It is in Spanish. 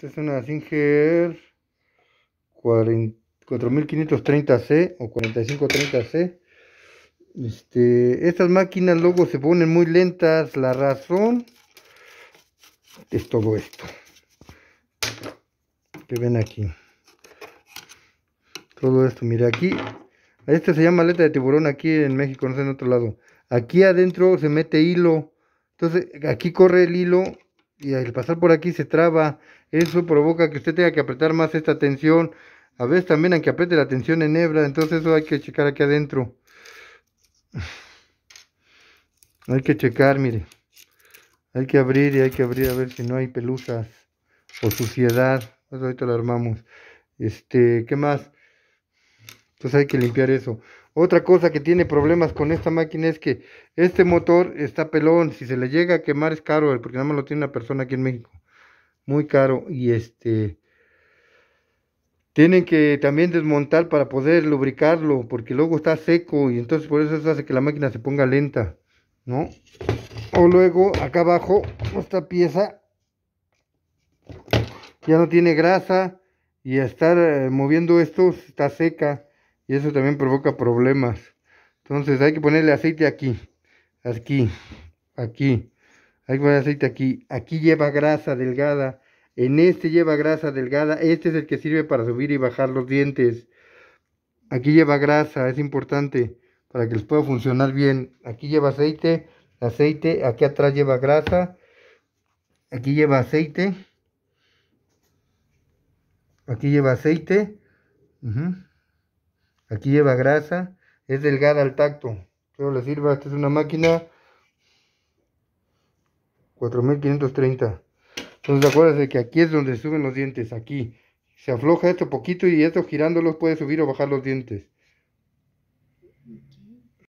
Esta es una Singer 4530C o 4530C. Este, estas máquinas luego se ponen muy lentas. La razón es todo esto que ven aquí. Todo esto, mire aquí. Este se llama aleta de tiburón aquí en México, no sé en otro lado. Aquí adentro se mete hilo. Entonces aquí corre el hilo y al pasar por aquí se traba. Eso provoca que usted tenga que apretar más esta tensión. A veces también que aprete la tensión en hebra, entonces eso hay que checar aquí adentro. Hay que checar, mire. Hay que abrir y hay que abrir a ver si no hay pelusas o suciedad. ahorita lo armamos. Este, ¿qué más? Entonces hay que limpiar eso. Otra cosa que tiene problemas con esta máquina es que este motor está pelón. Si se le llega a quemar es caro, porque nada más lo tiene una persona aquí en México. Muy caro. Y este... Tienen que también desmontar para poder lubricarlo, porque luego está seco y entonces por eso eso hace que la máquina se ponga lenta, ¿no? O luego acá abajo, esta pieza ya no tiene grasa y a estar eh, moviendo esto está seca y eso también provoca problemas. Entonces hay que ponerle aceite aquí, aquí, aquí. Hay que poner aceite aquí. Aquí lleva grasa delgada. En este lleva grasa delgada. Este es el que sirve para subir y bajar los dientes. Aquí lleva grasa, es importante para que les pueda funcionar bien. Aquí lleva aceite, aceite. Aquí atrás lleva grasa. Aquí lleva aceite. Aquí lleva aceite. Aquí lleva grasa, es delgada al tacto. Pero le sirva, esta es una máquina 4530. Entonces acuérdense que aquí es donde suben los dientes, aquí. Se afloja esto poquito y esto girándolos puede subir o bajar los dientes.